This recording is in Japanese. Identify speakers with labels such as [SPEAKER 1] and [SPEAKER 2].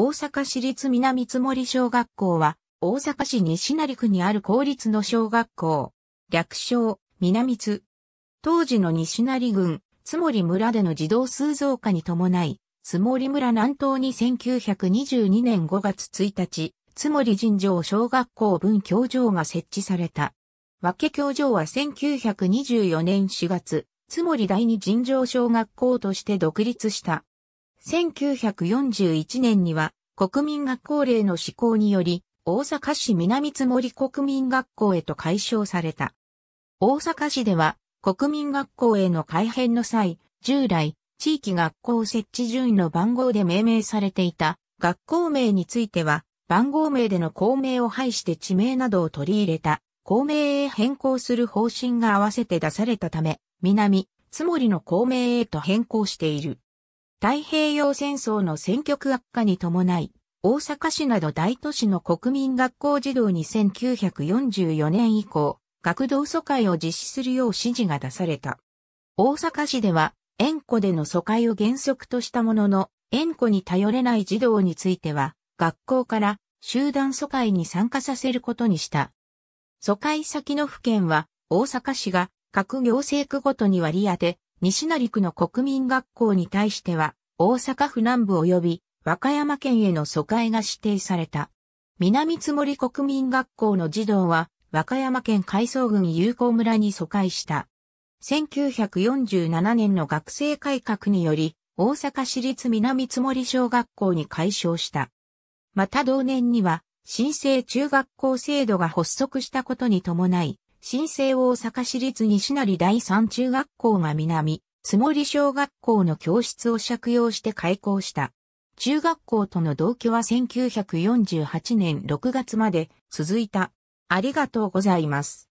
[SPEAKER 1] 大阪市立南津森小学校は、大阪市西成区にある公立の小学校。略称、南津。当時の西成郡、津森村での児童数増加に伴い、津森村南東に1922年5月1日、津森尋常小学校分教場が設置された。和気教場は1924年4月、津森第二尋常小学校として独立した。1941年には国民学校令の施行により、大阪市南津森国民学校へと改称された。大阪市では国民学校への改編の際、従来、地域学校設置順位の番号で命名されていた学校名については、番号名での校名を排して地名などを取り入れた、校名へ変更する方針が合わせて出されたため、南、つもりの校名へと変更している。太平洋戦争の戦局悪化に伴い、大阪市など大都市の国民学校児童に1944年以降、学童疎開を実施するよう指示が出された。大阪市では、園庫での疎開を原則としたものの、園庫に頼れない児童については、学校から集団疎開に参加させることにした。疎開先の府県は、大阪市が各行政区ごとに割り当て、西成区の国民学校に対しては、大阪府南部及び和歌山県への疎開が指定された。南津森国民学校の児童は、和歌山県海藻郡友好村に疎開した。1947年の学生改革により、大阪市立南津森小学校に改称した。また同年には、新生中学校制度が発足したことに伴い、新生大阪市立西成第三中学校が南、津森小学校の教室を借用して開校した。中学校との同居は1948年6月まで続いた。ありがとうございます。